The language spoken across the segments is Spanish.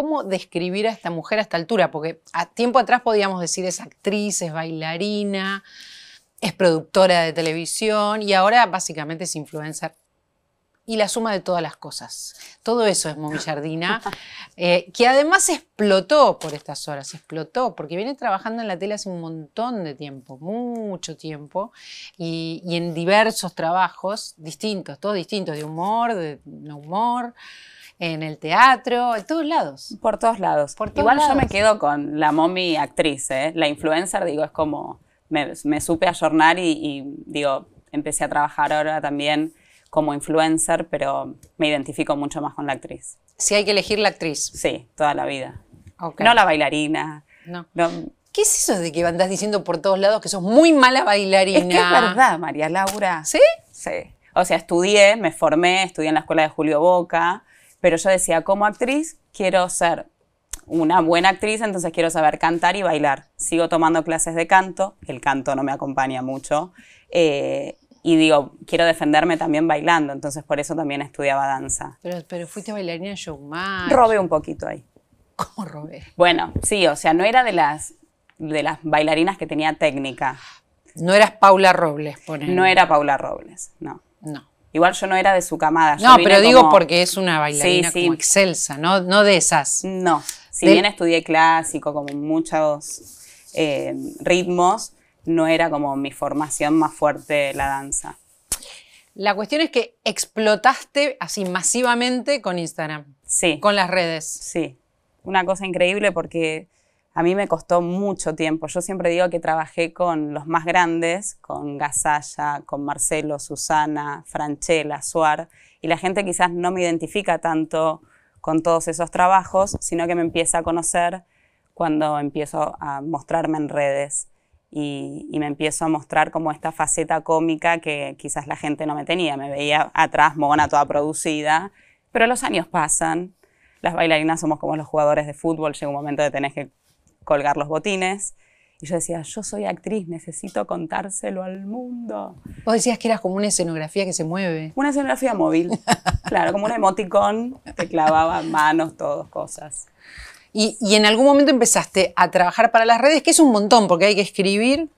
cómo describir a esta mujer a esta altura, porque a tiempo atrás podíamos decir es actriz, es bailarina, es productora de televisión y ahora básicamente es influencer. Y la suma de todas las cosas. Todo eso es Momillardina. Eh, que además explotó por estas horas, explotó, porque viene trabajando en la tele hace un montón de tiempo, mucho tiempo, y, y en diversos trabajos distintos, todos distintos, de humor, de no humor en el teatro, en todos lados. Por todos lados. Igual yo me quedo con la mommy actriz, ¿eh? la influencer, digo, es como me, supe ayornar y, y, digo, empecé a trabajar ahora también como influencer, pero me identifico mucho más con la actriz. Si hay que elegir la actriz. Sí, toda la vida. No la bailarina. No. ¿Qué es eso de que andás diciendo por todos lados que sos muy mala bailarina? Es es verdad, María Laura. ¿Sí? Sí. O sea, estudié, me formé, estudié en la escuela de Julio Boca, pero yo decía, como actriz quiero ser una buena actriz, entonces quiero saber cantar y bailar. Sigo tomando clases de canto, el canto no me acompaña mucho, eh, y digo, quiero defenderme también bailando, entonces por eso también estudiaba danza. Pero, pero fuiste bailarina en showman. Robé un poquito ahí. ¿Cómo robé? Bueno, sí, o sea, no era de las, de las bailarinas que tenía técnica. No eras Paula Robles, ejemplo. No era Paula Robles, no. No. Igual yo no era de su camada. no, pero digo porque es una bailarina como excelsa, ¿no? No de esas. No. Si bien estudié clásico, como muchos eh, ritmos, no era como mi formación más fuerte la danza. La cuestión es que explotaste así masivamente con Instagram. Sí. Con las redes. Sí. Una cosa increíble porque a mí me costó mucho tiempo. Yo siempre digo que trabajé con los más grandes, con Gasalla, con Marcelo, Susana, Franchella, Suar, y la gente quizás no me identifica tanto con todos esos trabajos, sino que me empieza a conocer cuando empiezo a mostrarme en redes y, me empiezo a mostrar como esta faceta cómica que quizás la gente no me tenía. Me veía atrás, mona toda producida, pero los años pasan. Las bailarinas somos como los jugadores de fútbol, llega un momento de tener que colgar los botines. Y yo decía, yo soy actriz, necesito contárselo al mundo. Vos decías que eras como una escenografía que se mueve. Una escenografía móvil, claro, como un emoticón, te clavaba manos, todo, cosas. Y, en algún momento empezaste a trabajar para las redes, que es un montón, porque hay que escribir,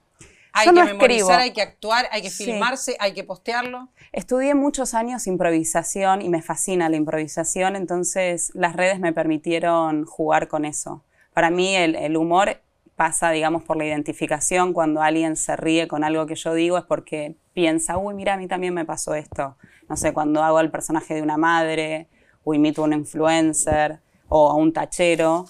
hay que memorizar, hay que actuar, hay que filmarse, hay que postearlo. Estudié muchos años improvisación y me fascina la improvisación, entonces las redes me permitieron jugar con eso para mí el, humor pasa, digamos, por la identificación. Cuando alguien se ríe con algo que yo digo es porque piensa, uy, mira, a mí también me pasó esto. No sé, cuando hago el personaje de una madre, o imito a un influencer, o a un tachero.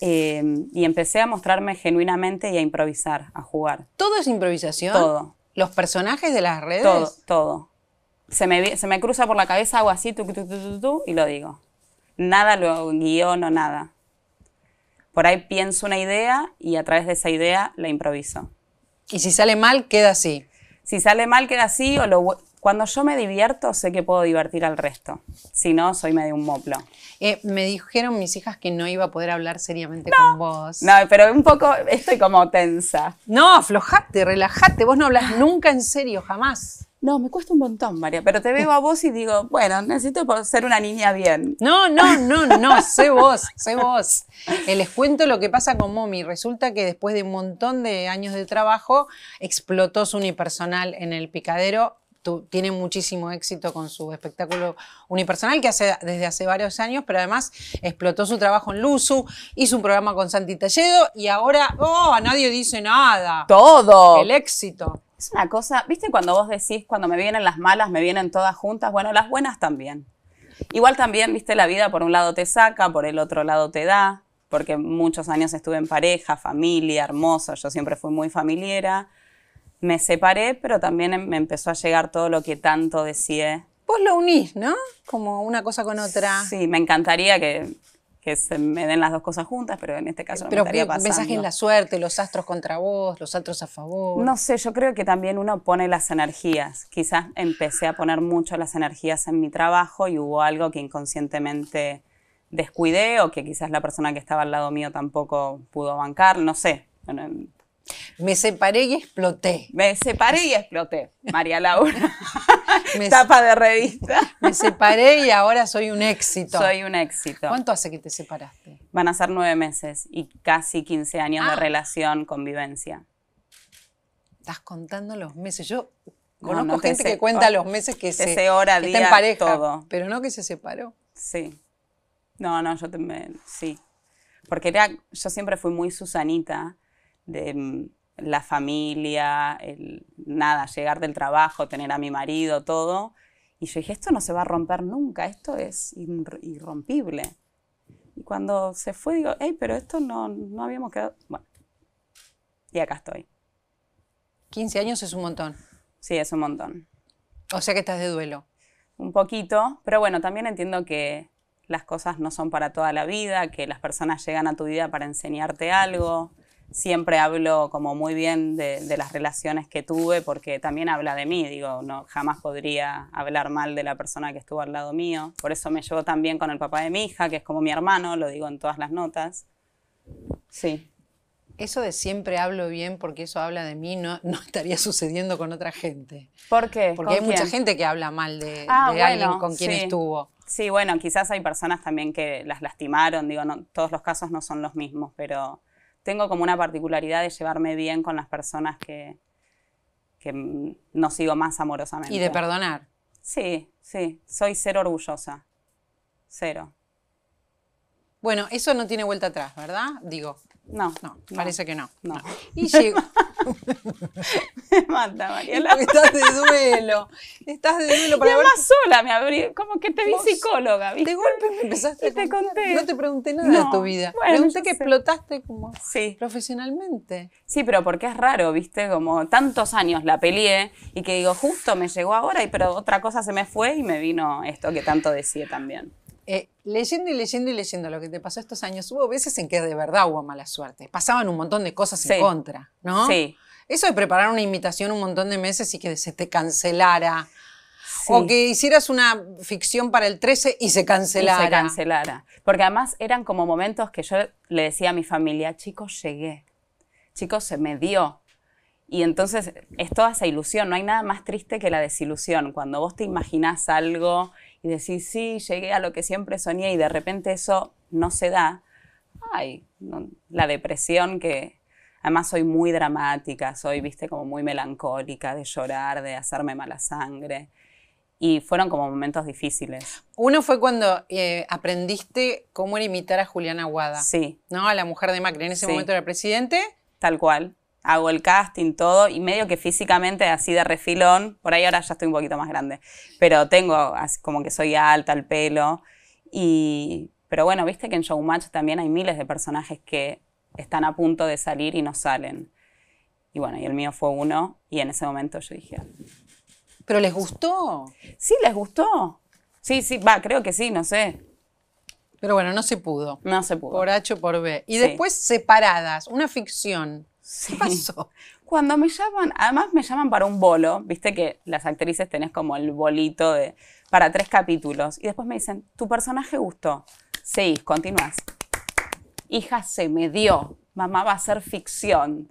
Em, y empecé a mostrarme genuinamente y a improvisar, a jugar. ¿Todo es improvisación? Todo. ¿Los personajes de las redes? Todo, todo. Se me, cruza por la cabeza, hago así, tú, tú, tú y lo digo. Nada lo o nada. Por ahí pienso una idea y a través de esa idea la improviso. Y si sale mal, queda así. Si sale mal, queda así o lo, cuando yo me divierto, sé que puedo divertir al resto. Si no, soy medio un moplo. Eh, me dijeron mis hijas que no iba a poder hablar seriamente con vos. No, pero un poco estoy como tensa. No, aflojate, relajate. Vos no hablas nunca en serio, jamás. No, me cuesta un montón, María, pero te veo a vos y digo, bueno, necesito ser una niña bien. No, no, no, no, sé vos, sé vos. Eh, les cuento lo que pasa con Momi. Resulta que después de un montón de años de trabajo, explotó su unipersonal en el picadero tiene muchísimo éxito con su espectáculo unipersonal que hace desde hace varios años, pero además explotó su trabajo en Luzu, hizo un programa con Santi Talledo y ahora, oh, a nadie dice nada. Todo. El éxito. Es una cosa, ¿viste cuando vos decís, cuando me vienen las malas, me vienen todas juntas? Bueno, las buenas también. Igual también, viste, la vida por un lado te saca, por el otro lado te da, porque muchos años estuve en pareja, familia, hermosa, yo siempre fui muy familiera me separé, pero también em, me empezó a llegar todo lo que tanto decía. Vos lo unís, ¿no? Como una cosa con otra. Sí, me encantaría que, se me den las dos cosas juntas, pero en este caso no me estaría pasando. ¿Pensás que la suerte, los astros contra vos, los astros a favor? No sé, yo creo que también uno pone las energías. Quizás empecé a poner mucho las energías en mi trabajo y hubo algo que inconscientemente descuidé o que quizás la persona que estaba al lado mío tampoco pudo bancar, no sé. Me separé y exploté. Me separé y exploté, María Laura. Tapa de revista. me separé y ahora soy un éxito. Soy un éxito. ¿Cuánto hace que te separaste? Van a ser nueve meses y casi 15 años de ah. relación, convivencia. Estás contando los meses. Yo conozco gente que cuenta los meses que, se, se hora, todo. pero no que se separó. Sí. No, no, yo también, sí. Porque era, yo siempre fui muy Susanita de mm, la familia, el, nada, llegar del trabajo, tener a mi marido, todo. Y yo dije, esto no se va a romper nunca, esto es irrompible. Y cuando se fue, digo, hey, pero esto no, no habíamos quedado. Bueno, y acá estoy. 15 años es un montón. Sí, es un montón. O sea que estás de duelo. Un poquito, pero bueno, también entiendo que las cosas no son para toda la vida, que las personas llegan a tu vida para enseñarte algo, siempre hablo como muy bien de, las relaciones que tuve porque también habla de mí, digo, no, jamás podría hablar mal de la persona que estuvo al lado mío. Por eso me llevo también con el papá de mi hija, que es como mi hermano, lo digo en todas las notas. Sí. Eso de siempre hablo bien porque eso habla de mí no, estaría sucediendo con otra gente. ¿Por qué? Porque hay mucha gente que habla mal de, ah, alguien con quien estuvo. Sí, bueno, quizás hay personas también que las lastimaron, digo, no, todos los casos no son los mismos, pero tengo como una particularidad de llevarme bien con las personas que, que no sigo más amorosamente. Y de perdonar. Sí, sí, soy cero orgullosa. Cero. Bueno, eso no tiene vuelta atrás, ¿verdad? Digo. No, no, parece que no. No. Y llegó. me mata, Mariela. estás de duelo. Estás de duelo para. Y sola me abrí. Como que te vi psicóloga, ¿viste? De golpe me empezaste. Y a te conté. No te pregunté nada de tu vida. pregunté que explotaste como profesionalmente. Sí, pero porque es raro, ¿viste? Como tantos años la peleé y que digo, justo me llegó ahora, y pero otra cosa se me fue y me vino esto que tanto decía también. Eh, leyendo y leyendo y leyendo lo que te pasó estos años, hubo veces en que de verdad hubo mala suerte. Pasaban un montón de cosas en contra, ¿no? Sí. Eso de preparar una invitación un montón de meses y que se te cancelara. O que hicieras una ficción para el 13 y se cancelara. se cancelara. Porque además eran como momentos que yo le decía a mi familia, chicos, llegué. Chicos, se me dio. Y entonces es toda esa ilusión. No hay nada más triste que la desilusión. Cuando vos te imaginás algo y decir, sí, llegué a lo que siempre soñé y de repente eso no se da, ay, la depresión que... Además soy muy dramática, soy, viste, como muy melancólica, de llorar, de hacerme mala sangre. Y fueron como momentos difíciles. Uno fue cuando eh, aprendiste cómo era imitar a Juliana Aguada. Sí. ¿No? A la mujer de Macri. En ese momento era presidente. Tal cual hago el casting, todo, y medio que físicamente así de refilón, por ahí ahora ya estoy un poquito más grande, pero tengo como que soy alta, el pelo, y, pero bueno, viste que en Showmatch también hay miles de personajes que están a punto de salir y no salen. Y bueno, y el mío fue uno, y en ese momento yo dije... ¿Pero les gustó? Sí, les gustó. Sí, sí, va, creo que sí, no sé. Pero bueno, no se pudo. No se pudo. Por H o por B. Y después separadas, una ficción. Sí. Cuando me llaman, además me llaman para un bolo, viste que las actrices tenés como el bolito de, para tres capítulos, y después me dicen, tu personaje gustó. Sí, continúas. Hija, se me dio. Mamá va a ser ficción.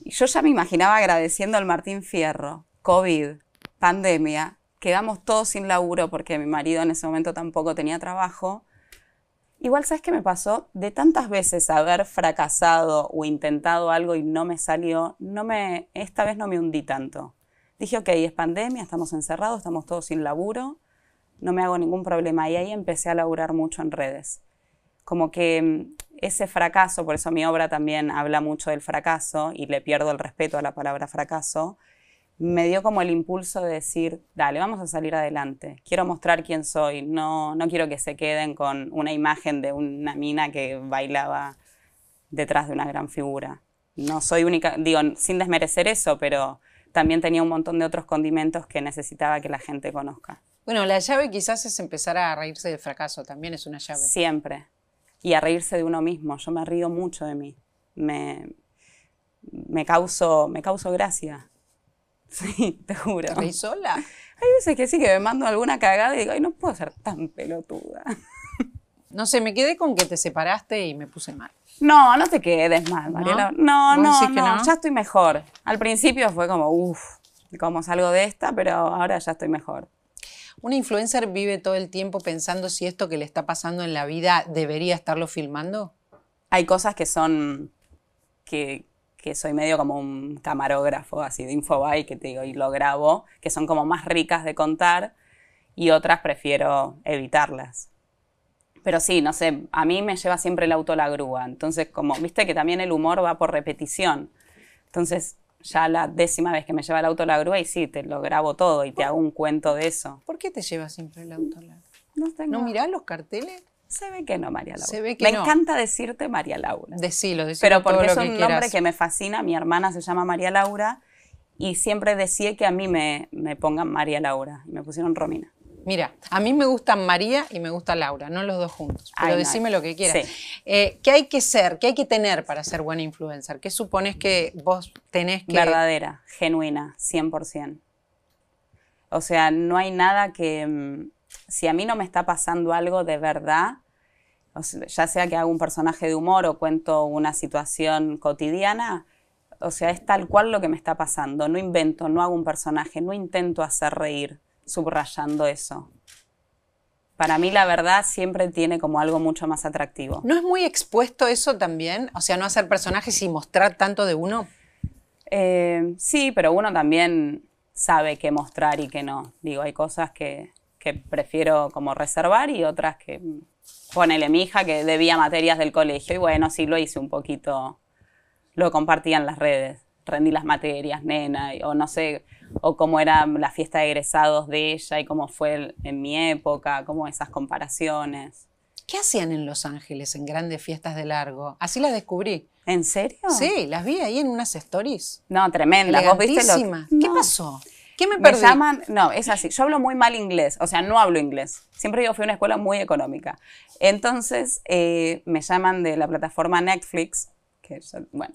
Y yo ya me imaginaba agradeciendo al Martín Fierro, COVID, pandemia, quedamos todos sin laburo porque mi marido en ese momento tampoco tenía trabajo Igual, ¿sabes qué me pasó? De tantas veces haber fracasado o intentado algo y no me salió, no me, esta vez no me hundí tanto. Dije, ok, es pandemia, estamos encerrados, estamos todos sin laburo, no me hago ningún problema. Y ahí empecé a laburar mucho en redes. Como que mm, ese fracaso, por eso mi obra también habla mucho del fracaso y le pierdo el respeto a la palabra fracaso, me dio como el impulso de decir, dale, vamos a salir adelante, quiero mostrar quién soy, no, no quiero que se queden con una imagen de una mina que bailaba detrás de una gran figura. No soy única, digo, sin desmerecer eso, pero también tenía un montón de otros condimentos que necesitaba que la gente conozca. Bueno, la llave quizás es empezar a reírse del fracaso, también es una llave. Siempre. Y a reírse de uno mismo. Yo me río mucho de mí. Me, me, causo, me causo gracia. Sí, te juro. ¿Estoy sola? Hay veces que sí, que me mando alguna cagada y digo, ay, no puedo ser tan pelotuda. No sé, me quedé con que te separaste y me puse mal. No, no te quedes mal, Mariela. No, no, no, no, no, ya estoy mejor. Al principio fue como, uff, como salgo de esta, pero ahora ya estoy mejor. ¿Una influencer vive todo el tiempo pensando si esto que le está pasando en la vida debería estarlo filmando? Hay cosas que son, que, que soy medio como un camarógrafo así de Infobay, que te digo, y lo grabo, que son como más ricas de contar, y otras prefiero evitarlas. Pero sí, no sé, a mí me lleva siempre el auto la grúa, entonces como, viste que también el humor va por repetición, entonces ya la décima vez que me lleva el auto la grúa y sí, te lo grabo todo y te hago un cuento de eso. ¿Por qué te lleva siempre el auto la grúa? No, ¿No mirás los carteles? Se ve que no, María Laura. me encanta decirte María Laura. Decilo, decilo. Pero porque es un nombre que me fascina. Mi hermana se llama María Laura y siempre decía que a mí me, me pongan María Laura. Y me pusieron Romina. Mira, a mí me gustan María y me gusta Laura, no los dos juntos. Pero decime lo que quieras. Eh, ¿Qué hay que ser? ¿Qué hay que tener para ser buena influencer? ¿Qué supones que vos tenés que...? Verdadera, genuina, 100%. O sea, no hay nada que mm, si a mí no me está pasando algo de verdad, ya sea que hago un personaje de humor o cuento una situación cotidiana, o sea, es tal cual lo que me está pasando. No invento, no hago un personaje, no intento hacer reír, subrayando eso. Para mí la verdad siempre tiene como algo mucho más atractivo. ¿No es muy expuesto eso también? O sea, no hacer personajes y mostrar tanto de uno. Eh, sí, pero uno también sabe qué mostrar y qué no. Digo, hay cosas que, que prefiero como reservar y otras que, ponele mi hija que debía materias del colegio y bueno, sí lo hice un poquito, lo compartían en las redes, rendí las materias, nena, o no sé, o cómo era la fiesta de egresados de ella y cómo fue en mi época, como esas comparaciones. ¿Qué hacían en Los Ángeles en grandes fiestas de largo? Así las descubrí. ¿En serio? Sí, las vi ahí en unas stories. No, tremenda ¿Vos ¿Qué pasó? ¿Qué me llaman, no, es así. Yo hablo muy mal inglés, o sea, no hablo inglés. Siempre yo fui a una escuela muy económica. Entonces, eh, me llaman de la plataforma Netflix, que es, bueno,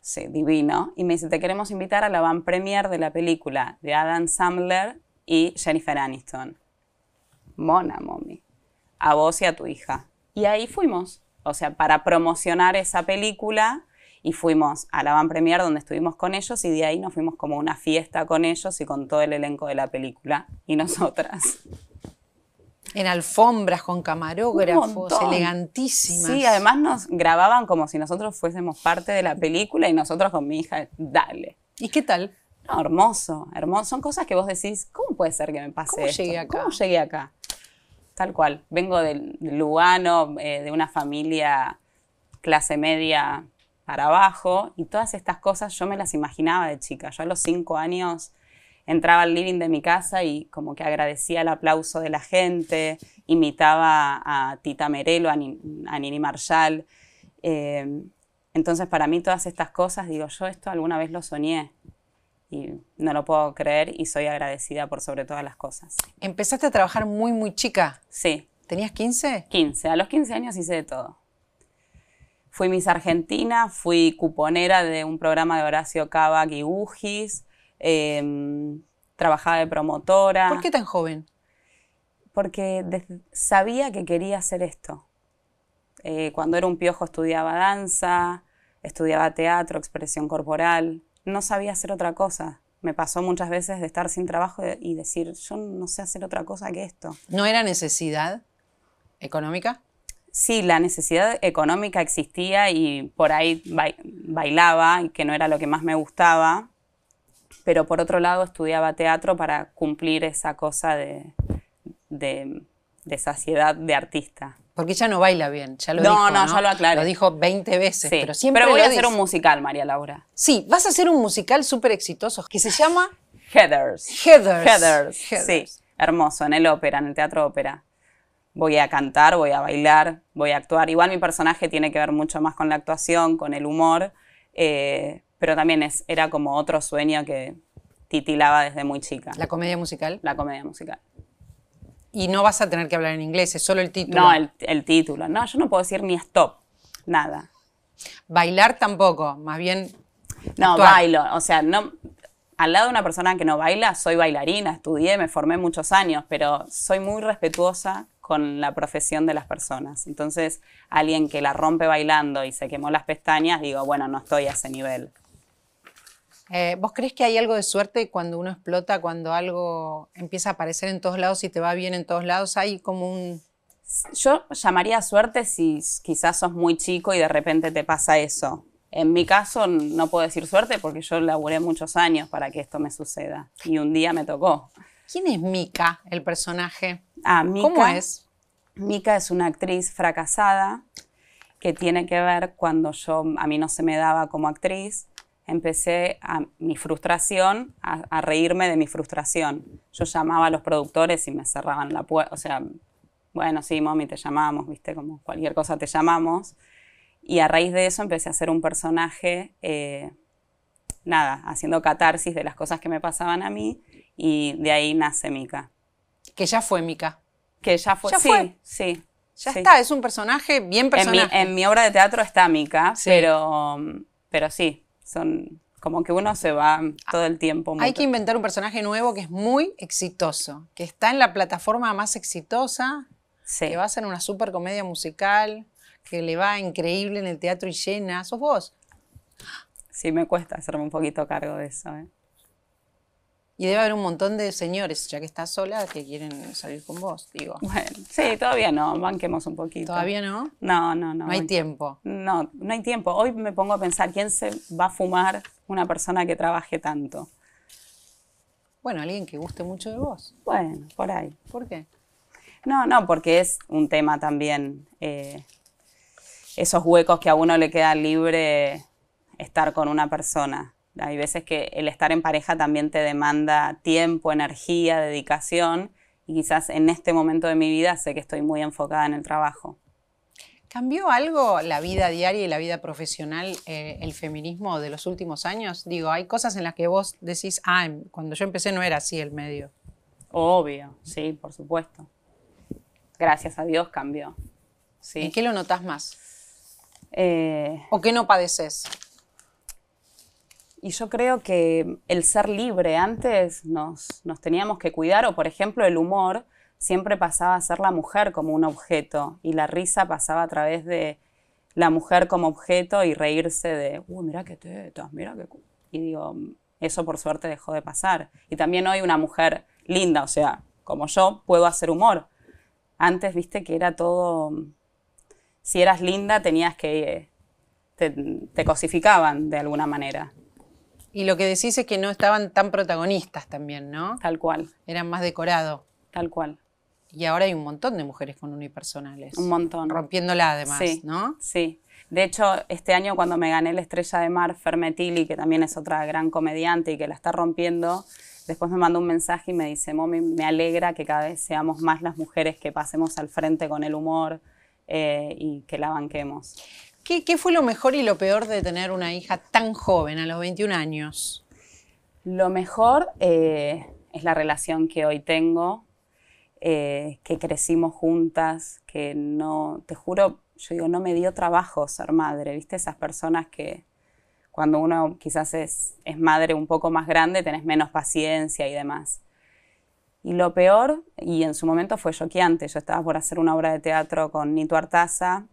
sí, divino, y me dicen, te queremos invitar a la van premiere de la película de Adam Sandler y Jennifer Aniston. Mona, mommy. A vos y a tu hija. Y ahí fuimos. O sea, para promocionar esa película, y fuimos a la Van Premier donde estuvimos con ellos y de ahí nos fuimos como una fiesta con ellos y con todo el elenco de la película y nosotras. En alfombras, con camarógrafos, elegantísimas. Sí, además nos grababan como si nosotros fuésemos parte de la película y nosotros con mi hija, dale. ¿Y qué tal? No, hermoso, hermoso. Son cosas que vos decís, ¿cómo puede ser que me pase ¿Cómo Llegué acá? ¿Cómo llegué acá? Tal cual. Vengo del Lugano, eh, de una familia clase media abajo y todas estas cosas yo me las imaginaba de chica. Yo a los cinco años entraba al living de mi casa y como que agradecía el aplauso de la gente, imitaba a Tita Merelo, a, Nini Marshall. Eh, entonces para mí todas estas cosas, digo, yo esto alguna vez lo soñé y no lo puedo creer y soy agradecida por sobre todas las cosas. ¿Empezaste a trabajar muy, muy chica? Sí. ¿Tenías 15? 15. A los 15 años hice de todo. Fui Miss Argentina, fui cuponera de un programa de Horacio Cabac y eh, trabajaba de promotora. ¿Por qué tan joven? Porque sabía que quería hacer esto. Eh, cuando era un piojo estudiaba danza, estudiaba teatro, expresión corporal. No sabía hacer otra cosa. Me pasó muchas veces de estar sin trabajo y decir, yo no sé hacer otra cosa que esto. ¿No era necesidad económica? sí, la necesidad económica existía y por ahí bailaba y que no era lo que más me gustaba, pero por otro lado estudiaba teatro para cumplir esa cosa de, de, saciedad de artista. Porque ya no baila bien, ya lo dijo. No, no, ya lo aclaré. Lo dijo 20 veces, pero siempre. Pero voy a hacer un musical, María Laura. Sí, vas a hacer un musical súper exitoso que se llama. Heathers. Heathers. Heathers. Heathers. Sí, hermoso, en el ópera, en el teatro ópera voy a cantar, voy a bailar, voy a actuar. Igual mi personaje tiene que ver mucho más con la actuación, con el humor, eh, pero también era como otro sueño que titilaba desde muy chica. ¿La comedia musical? La comedia musical. Y no vas a tener que hablar en inglés, es solo el título. No, el, título. No, yo no puedo decir ni stop, nada. Bailar tampoco, más bien. No, bailo. O sea, no, al lado de una persona que no baila, soy bailarina, estudié, me formé muchos años, pero soy muy respetuosa con la profesión de las personas. Entonces, alguien que la rompe bailando y se quemó las pestañas, digo, bueno, no estoy a ese nivel. Eh, ¿Vos crees que hay algo de suerte cuando uno explota, cuando algo empieza a aparecer en todos lados y te va bien en todos lados? Hay como un... Yo llamaría suerte si quizás sos muy chico y de repente te pasa eso. En mi caso no puedo decir suerte porque yo laburé muchos años para que esto me suceda y un día me tocó. ¿Quién es Mika, el personaje? Ah, Mika, ¿Cómo es? Mika es una actriz fracasada que tiene que ver cuando yo, a mí no se me daba como actriz, empecé a mi frustración, a, reírme de mi frustración. Yo llamaba a los productores y me cerraban la puerta, o sea, bueno, sí, mami, te llamamos, viste, como cualquier cosa te llamamos. Y a raíz de eso empecé a hacer un personaje eh, nada, haciendo catarsis de las cosas que me pasaban a mí y de ahí nace Mika. Que ya fue Mika. Que ya fue, sí, sí. Ya está, es un personaje bien personaje. En mi, obra de teatro está Mika, pero, pero sí, son como que uno se va todo el tiempo. Hay que inventar un personaje nuevo que es muy exitoso, que está en la plataforma más exitosa, que va a ser una super comedia musical, que le va increíble en el teatro y llena. Sos vos sí me cuesta hacerme un poquito cargo de eso. ¿eh? Y debe haber un montón de señores, ya que estás sola, que quieren salir con vos, digo. Bueno, sí, todavía no, banquemos un poquito. ¿Todavía no? No, no, no. No hay tiempo. No, no hay tiempo. Hoy me pongo a pensar, ¿quién se va a fumar una persona que trabaje tanto? Bueno, alguien que guste mucho de vos. Bueno, por ahí. ¿Por qué? No, no, porque es un tema también, eh, esos huecos que a uno le queda libre estar con una persona. Hay veces que el estar en pareja también te demanda tiempo, energía, dedicación y quizás en este momento de mi vida sé que estoy muy enfocada en el trabajo. ¿Cambió algo la vida diaria y la vida profesional eh, el feminismo de los últimos años? Digo, hay cosas en las que vos decís, ah, em, cuando yo empecé no era así el medio. Obvio, sí, por supuesto. Gracias a Dios cambió. Sí. ¿En qué lo notas más? Eh, ¿O qué no padeces? Y yo creo que el ser libre antes nos, teníamos que cuidar, o por ejemplo el humor siempre pasaba a ser la mujer como un objeto y la risa pasaba a través de la mujer como objeto y reírse de, uy, mira qué tetas, mira qué... Y digo, eso por suerte dejó de pasar. Y también hoy una mujer linda, o sea, como yo, puedo hacer humor. Antes, viste que era todo, si eras linda tenías que, te cosificaban de alguna manera. Y lo que decís es que no estaban tan protagonistas también, ¿no? Tal cual. Eran más decorado. Tal cual. Y ahora hay un montón de mujeres con unipersonales. Un montón. Rompiéndola además, ¿no? Sí. De hecho, este año cuando me gané la estrella de mar, Fermetili, que también es otra gran comediante y que la está rompiendo, después me mandó un mensaje y me dice, Mami, me alegra que cada vez seamos más las mujeres que pasemos al frente con el humor eh, y que la banquemos. ¿Qué, fue lo mejor y lo peor de tener una hija tan joven, a los 21 años? Lo mejor eh, es la relación que hoy tengo, eh, que crecimos juntas, que no, te juro, yo digo, no me dio trabajo ser madre, ¿viste? Esas personas que cuando uno quizás es, madre un poco más grande, tenés menos paciencia y demás. Y lo peor, y en su momento fue choqueante, yo estaba por hacer una obra de teatro con Nito Artaza,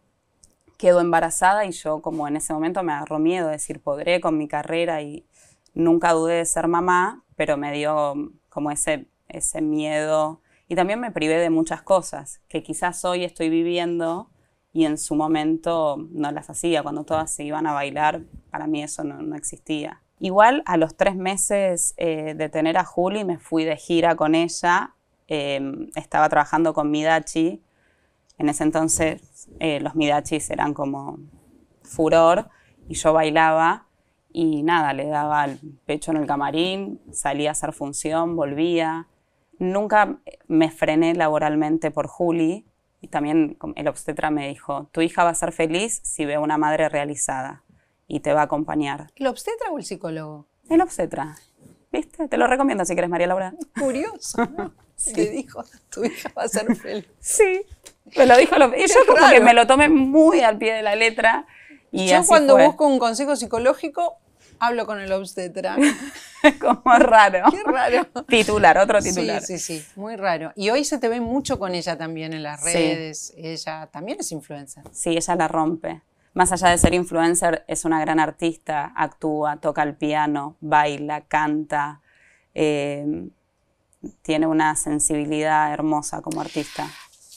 Quedó embarazada y yo como en ese momento me agarró miedo, de decir, podré con mi carrera y nunca dudé de ser mamá, pero me dio como ese, ese miedo y también me privé de muchas cosas que quizás hoy estoy viviendo y en su momento no las hacía, cuando todas se iban a bailar, para mí eso no, existía. Igual a los tres meses eh, de tener a Juli me fui de gira con ella, em, estaba trabajando con Midachi, en ese entonces eh, los midachis eran como furor y yo bailaba y nada, le daba el pecho en el camarín, salía a hacer función, volvía. Nunca me frené laboralmente por Juli y también el obstetra me dijo, tu hija va a ser feliz si ve una madre realizada y te va a acompañar. ¿El obstetra o el psicólogo? El obstetra. ¿Viste? Te lo recomiendo si quieres, María Laura. Curioso, ¿no? sí. dijo, tu hija va a ser feliz. sí, me lo dijo como que me lo tomé muy al pie de la letra. Y Yo cuando busco un consejo psicológico, hablo con el obstetra. como raro. Qué raro. Titular, otro titular. Sí, sí, sí, muy raro. Y hoy se te ve mucho con ella también en las redes. Ella también es influencer. Sí, ella la rompe. Más allá de ser influencer, es una gran artista, actúa, toca el piano, baila, canta. Eh, tiene una sensibilidad hermosa como artista.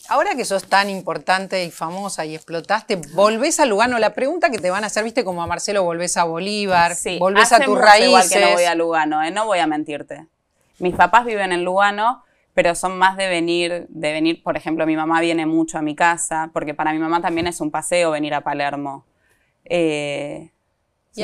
Ahora que sos tan importante y famosa y explotaste, volvés a Lugano. La pregunta que te van a hacer, viste, como a Marcelo, volvés a Bolívar, sí, volvés a tus raíces. Igual que no voy a Lugano, eh, no voy a mentirte. Mis papás viven en Lugano, pero son más de venir, de venir, por ejemplo, mi mamá viene mucho a mi casa, porque para mi mamá también es un paseo venir a Palermo. Eh,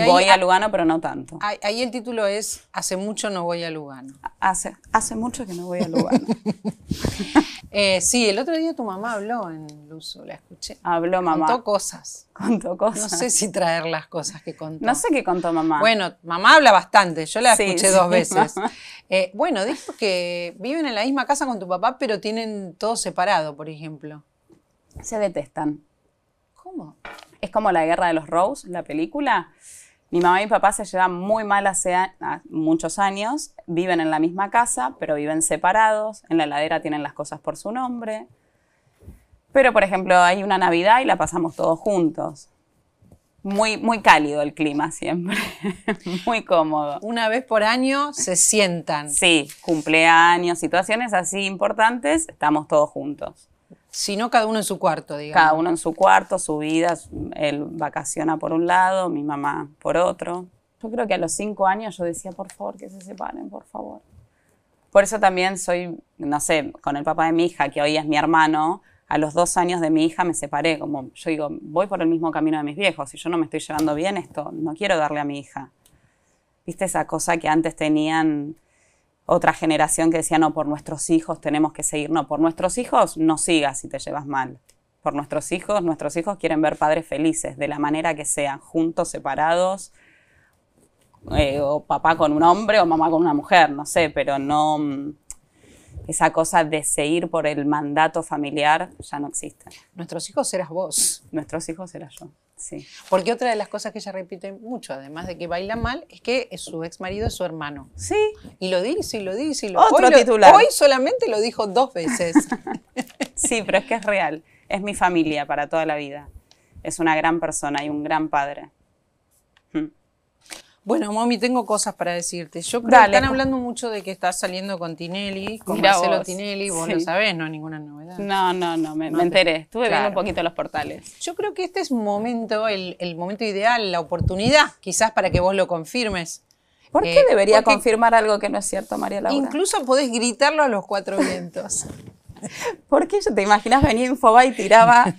voy a Lugano, pero no tanto. Ahí, el título es Hace mucho no voy a Lugano. Hace, hace mucho que no voy a Lugano. Eh, sí, el otro día tu mamá habló en Luso, la escuché. Habló mamá. Contó cosas. Contó cosas. No sé si traer las cosas que contó. No sé qué contó mamá. Bueno, mamá habla bastante, yo la escuché dos veces. Eh, bueno, dijo que viven en la misma casa con tu papá, pero tienen todo separado, por ejemplo. Se detestan. Es como la guerra de los Rose, la película. Mi mamá y mi papá se llevan muy mal hace muchos años, viven en la misma casa, pero viven separados, en la heladera tienen las cosas por su nombre. Pero, por ejemplo, hay una Navidad y la pasamos todos juntos. Muy, muy cálido el clima siempre, muy cómodo. Una vez por año se sientan. Sí, cumpleaños, situaciones así importantes, estamos todos juntos. Sino cada uno en su cuarto, digamos. Cada uno en su cuarto, su vida, él vacaciona por un lado, mi mamá por otro. Yo creo que a los cinco años yo decía, por favor, que se separen, por favor. Por eso también soy, no sé, con el papá de mi hija, que hoy es mi hermano, a los dos años de mi hija me separé, como yo digo, voy por el mismo camino de mis viejos, si yo no me estoy llevando bien esto, no quiero darle a mi hija. ¿Viste esa cosa que antes tenían otra generación que decía, no, por nuestros hijos tenemos que seguir. No, por nuestros hijos no sigas si te llevas mal. Por nuestros hijos, nuestros hijos quieren ver padres felices, de la manera que sean, juntos, separados, eh, o papá con un hombre o mamá con una mujer, no sé, pero no mm, esa cosa de seguir por el mandato familiar ya no existe. Nuestros hijos serás vos. Nuestros hijos serás yo. Porque otra de las cosas que ella repite mucho, además de que baila mal, es que su ex marido es su hermano. Sí. Y lo dice y lo dice y lo Otro titular. hoy solamente lo dijo dos veces. sí, pero es que es real. Es mi familia para toda la vida. Es una gran persona y un gran padre. Bueno, mami, tengo cosas para decirte. Yo creo que están hablando mucho de que estás saliendo con Tinelli, con Marcelo Tinelli, vos lo sabés, no hay ninguna novedad. No, no, no, me, enteré. Estuve viendo un poquito los portales. Yo creo que este es momento, el, momento ideal, la oportunidad, quizás para que vos lo confirmes. ¿Por qué eh, debería confirmar algo que no es cierto, María Laura? Incluso podés gritarlo a los cuatro vientos. ¿Por qué? ¿Te imaginas venir foba y tiraba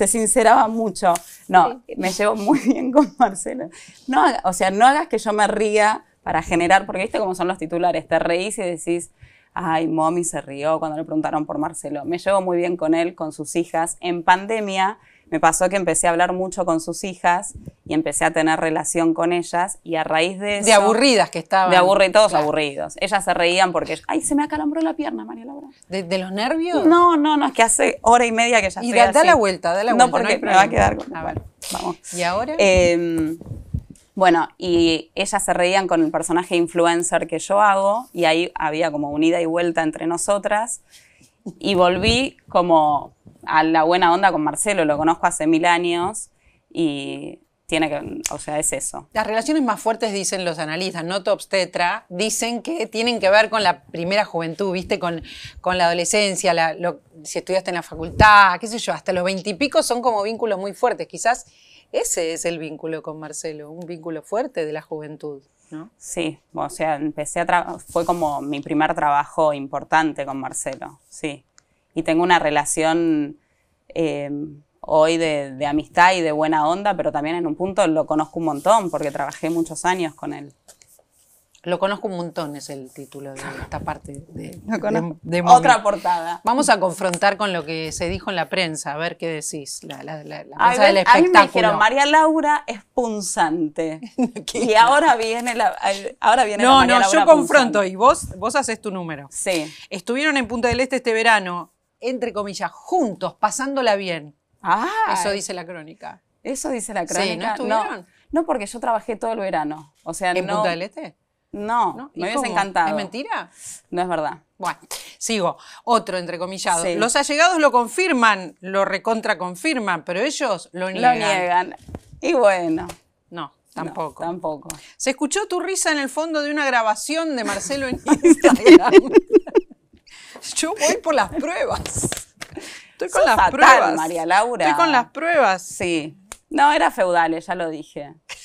se sinceraba mucho. No, me llevo muy bien con Marcelo. No, o sea, no hagas que yo me ría para generar, porque viste cómo son los titulares, te reís y decís, ay, mommy se rió cuando le preguntaron por Marcelo. Me llevo muy bien con él, con sus hijas. En pandemia me pasó que empecé a hablar mucho con sus hijas y empecé a tener relación con ellas y a raíz de eso... De aburridas que estaban. De aburridos, todos aburridos. Ellas se reían porque, ay, se me acalambró la pierna, María Laura. ¿De, los nervios? No, no, no, es que hace hora y media que ya y Y da, la vuelta, da la vuelta. No, porque me va a quedar con... Ah, vamos. ¿Y ahora? Em, bueno, y ellas se reían con el personaje influencer que yo hago y ahí había como unida y vuelta entre nosotras. Y volví como a la buena onda con Marcelo, lo conozco hace mil años y tiene que, o sea, es eso. Las relaciones más fuertes, dicen los analistas, no obstetra, dicen que tienen que ver con la primera juventud, viste, con, la adolescencia, si estudiaste en la facultad, qué sé yo, hasta los veintipicos son como vínculos muy fuertes. Quizás ese es el vínculo con Marcelo, un vínculo fuerte de la juventud. ¿no? Sí, o sea, empecé a fue como mi primer trabajo importante con Marcelo, sí. Y tengo una relación em, hoy de, de amistad y de buena onda, pero también en un punto lo conozco un montón porque trabajé muchos años con él. Lo conozco un montón, es el título de esta parte de, Otra portada. Vamos a confrontar con lo que se dijo en la prensa, a ver qué decís. La, la, del espectáculo. dijeron, María Laura es punzante. y ahora viene la, ahora viene no, no, yo confronto y vos, vos haces tu número. Sí. Estuvieron en Punta del Este este verano, entre comillas, juntos, pasándola bien. Ah. Eso dice la crónica. Eso dice la crónica. Sí, ¿no estuvieron? No, porque yo trabajé todo el verano. O sea, ¿En Punta del Este? No, me hubiese encantado. ¿Es mentira? No es verdad. Bueno, sigo. Otro entrecomillado. Los allegados lo confirman, lo recontra confirman, pero ellos lo niegan. Lo niegan. Y bueno. No, tampoco. tampoco. Se escuchó tu risa en el fondo de una grabación de Marcelo en Instagram. Yo voy por las pruebas. Estoy con las pruebas. María Laura. Estoy con las pruebas. Sí. No, era feudal, ya lo dije.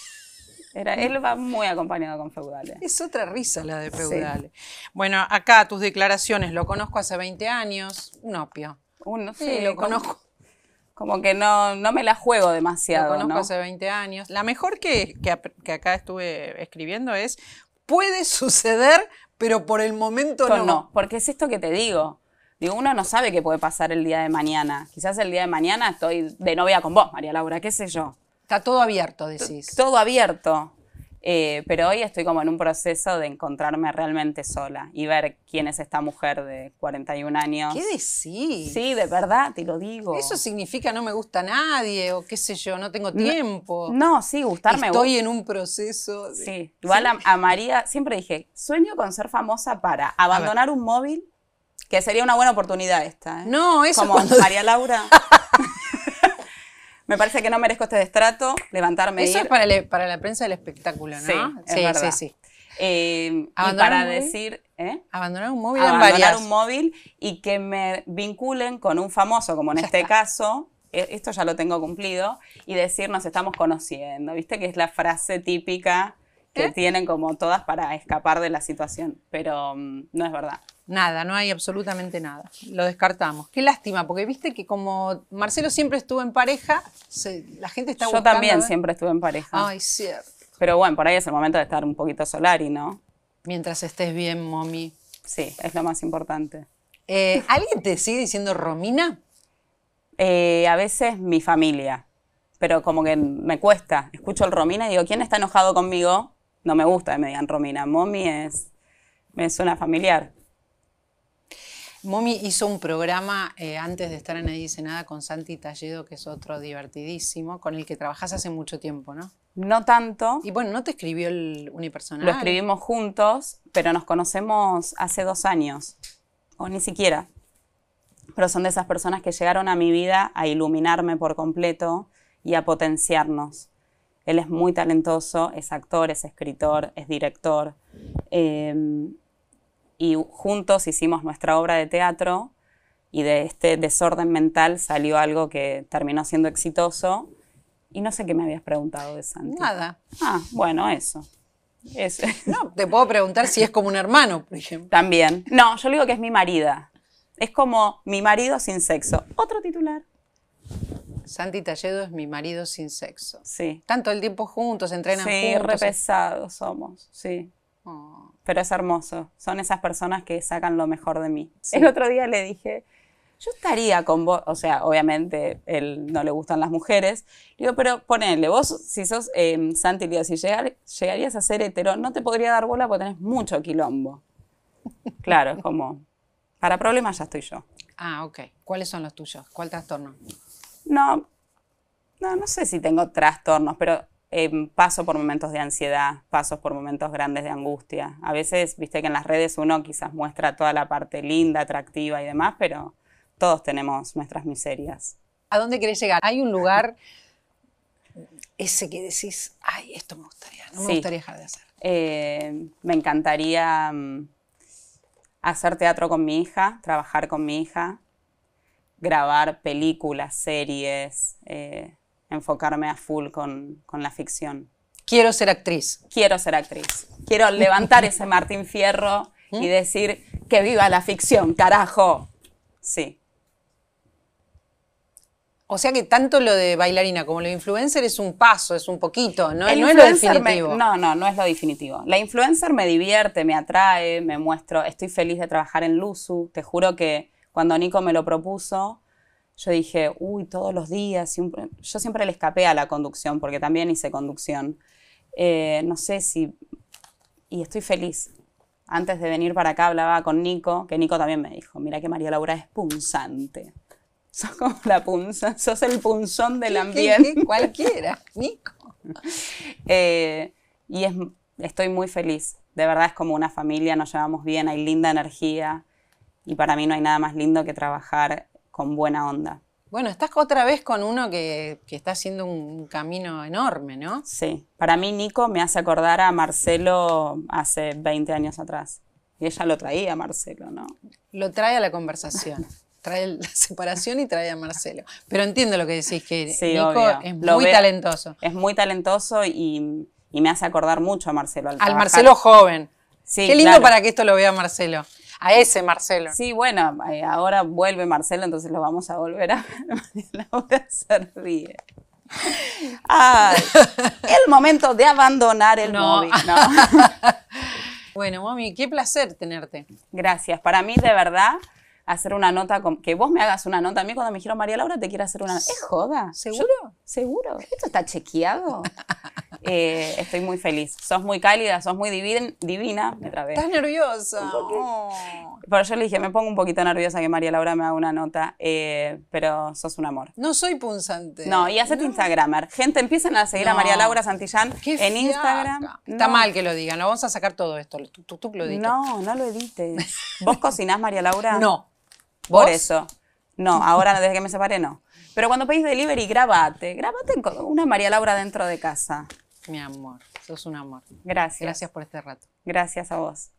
él va muy acompañado con feudales. Es otra risa la de feudales. Bueno, acá tus declaraciones, lo conozco hace 20 años, un opio. uno sí, lo conozco. Como, que no, no, me la juego demasiado. Lo conozco hace 20 años. La mejor que, acá estuve escribiendo es, puede suceder, pero por el momento no. No, porque es esto que te digo. Digo, uno no sabe qué puede pasar el día de mañana. Quizás el día de mañana estoy de novia con vos, María Laura, qué sé yo Está todo abierto, decís. todo abierto. Eh, pero hoy estoy como en un proceso de encontrarme realmente sola y ver quién es esta mujer de 41 años. ¿Qué decís? Sí, de verdad, te lo digo. Eso significa no me gusta nadie o qué sé yo, no tengo tiempo. No, sí, gustarme. Estoy en un proceso. De... Sí, igual A, María siempre dije, sueño con ser famosa para abandonar un móvil, que sería una buena oportunidad esta. ¿eh? No, eso Como María Laura. me parece que no merezco este destrato, levantarme. Eso es para, la prensa del espectáculo, ¿no? Sí, sí, sí. Eh, y para decir, ¿eh? abandonar un móvil, abandonar un móvil y que me vinculen con un famoso, como en este caso, e, esto ya lo tengo cumplido, y decir nos estamos conociendo, ¿viste? Que es la frase típica que tienen como todas para escapar de la situación, pero mm, no es verdad. Nada, no hay absolutamente nada. Lo descartamos. Qué lástima, porque viste que como Marcelo siempre estuvo en pareja, la gente está Yo también siempre estuve en pareja. Ay, cierto. Pero bueno, por ahí es el momento de estar un poquito solari, ¿no? Mientras estés bien, mommy. Sí, es lo más importante. Eh, ¿Alguien te sigue diciendo Romina? Eh, a veces mi familia, pero como que me cuesta. Escucho el Romina y digo, ¿quién está enojado conmigo? No me gusta que me digan Romina. Mommy es, me suena familiar. Momi hizo un programa eh, antes de estar en Ahí Dice Nada con Santi Talledo, que es otro divertidísimo, con el que trabajás hace mucho tiempo, ¿no? No tanto. Y bueno, ¿no te escribió el unipersonal? Lo escribimos juntos, pero nos conocemos hace dos años, o ni siquiera. Pero son de esas personas que llegaron a mi vida a iluminarme por completo y a potenciarnos. Él es muy talentoso, es actor, es escritor, es director. Eh, y juntos hicimos nuestra obra de teatro y de este desorden mental salió algo que terminó siendo exitoso. Y no sé qué me habías preguntado de Santi. Nada. Ah, bueno, eso. No, te puedo preguntar si es como un hermano, por ejemplo. También. No, yo digo que es mi marida. Es como mi marido sin sexo. Otro titular. Santi Talledo es mi marido sin sexo. Sí. Tanto el tiempo juntos, entrenan sí, juntos. Sí, repesados somos, sí. Oh pero es hermoso. Son esas personas que sacan lo mejor de mí. El otro día le dije, yo estaría con vos, o sea, obviamente él no le gustan las mujeres. digo, pero ponele, vos si sos eh, Santi, le digo, si llegarías a ser hetero, no te podría dar bola porque tenés mucho quilombo. Claro, es como, para problemas ya estoy yo. Ah, ok. ¿Cuáles son los tuyos? ¿Cuál trastorno? No, no, no sé si tengo trastornos, pero Em, paso por momentos de ansiedad, paso por momentos grandes de angustia. A veces, viste que en las redes uno quizás muestra toda la parte linda, atractiva y demás, pero todos tenemos nuestras miserias. ¿A dónde querés llegar? ¿Hay un lugar ese que decís, ay, esto me gustaría, no me gustaría dejar de hacer? Eh, me encantaría mm, hacer teatro con mi hija, trabajar con mi hija, grabar películas, series. Eh, enfocarme a full con, la ficción. Quiero ser actriz. Quiero ser actriz. Quiero levantar ese Martín Fierro y ¿Mm? decir que viva la ficción, carajo. Sí. O sea que tanto lo de bailarina como lo de influencer es un paso, es un poquito, no, no es lo definitivo. no, no, no es lo definitivo. La influencer me divierte, me atrae, me muestro. Estoy feliz de trabajar en Luzu. Te juro que cuando Nico me lo propuso, yo dije, uy, todos los días, siempre... yo siempre le escapé a la conducción, porque también hice conducción. Eh, no sé si, y estoy feliz. Antes de venir para acá hablaba con Nico, que Nico también me dijo, mira que María Laura es punzante. Sos como la punza, sos el punzón del ambiente. cualquiera, Nico. Eh, y es, estoy muy feliz. De verdad es como una familia, nos llevamos bien, hay linda energía. Y para mí no hay nada más lindo que trabajar con buena onda. Bueno, estás otra vez con uno que, está haciendo un camino enorme, ¿no? Sí, para mí Nico me hace acordar a Marcelo hace 20 años atrás. Y ella lo traía a Marcelo, ¿no? Lo trae a la conversación. trae la separación y trae a Marcelo. Pero entiendo lo que decís, que Nico es muy talentoso. Es muy talentoso y, me hace acordar mucho a Marcelo. Al, Marcelo joven. Sí, Qué lindo para que esto lo vea Marcelo a ese Marcelo. Sí, bueno, eh, ahora vuelve Marcelo, entonces lo vamos a volver a ver. Laura se ríe. el momento de abandonar el móvil. bueno, mami, qué placer tenerte. Gracias. Para mí, de verdad, hacer una nota, con, que vos me hagas una nota a mí cuando me dijeron María Laura, te quiero hacer una nota. ¿Es joda? ¿Seguro? ¿Seguro? ¿Esto está chequeado? Eh, estoy muy feliz. Sos muy cálida, sos muy divina. Me trabé. Estás nerviosa. Oh. Pero yo le dije, me pongo un poquito nerviosa que María Laura me haga una nota, eh, pero sos un amor. No soy punzante. No, y hacete Instagram, Gente, empiezan a seguir a María Laura Santillán en Instagram. Está mal que lo digan, no vamos a sacar todo esto. Tú, lo editas. No, no lo edites. ¿Vos cocinás, María Laura? No. Por eso. No, ahora desde que me separé no. Pero cuando pedís delivery, grabate. Grabate una María Laura dentro de casa. Mi amor, sos un amor. Gracias. Gracias por este rato. Gracias a vos.